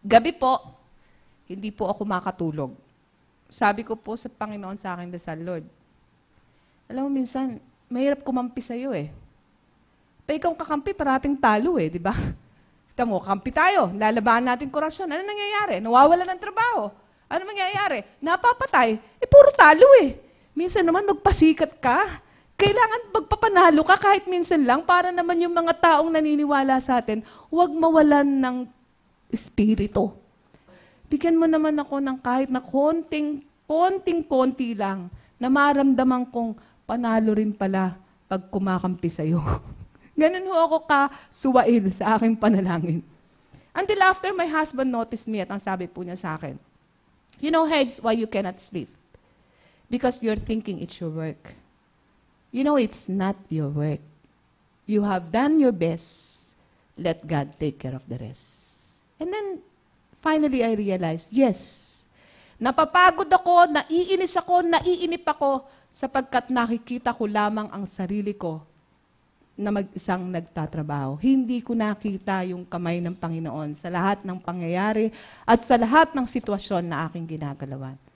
Gabi po, hindi po ako makatulog. Sabi ko po sa Panginoon sa akin, Dasal Lord, alam mo minsan, mahirap kumampi iyo eh. Pa ikaw kakampi, parating talo eh, di ba? Kita mo, kampi tayo, lalabanan natin korupsyon. Ano nangyayari? Nawawala ng trabaho. Ano mangyayari? Napapatay. Eh, puro talo eh. Minsan naman magpasikat ka. Kailangan magpapanalo ka kahit minsan lang para naman yung mga taong naniniwala sa atin, huwag mawalan ng Espiritu. Bigyan mo naman ako ng kahit na konting, konting, konti lang na maramdaman kong panalo rin pala pag kumakampi sa'yo. Ganun ho ako ka suwail sa aking panalangin. Until after my husband noticed me at ang sabi po niya sa akin, You know, heads, why you cannot sleep? Because you're thinking it's your work. You know, it's not your work. You have done your best. Let God take care of the rest. And then, finally, I realized, yes, napapagod ako, naiinis ako, naiinip ako, sapagkat nakikita ko lamang ang sarili ko na mag-isang nagtatrabaho. Hindi ko nakita yung kamay ng Panginoon sa lahat ng pangyayari at sa lahat ng sitwasyon na aking ginagalawan.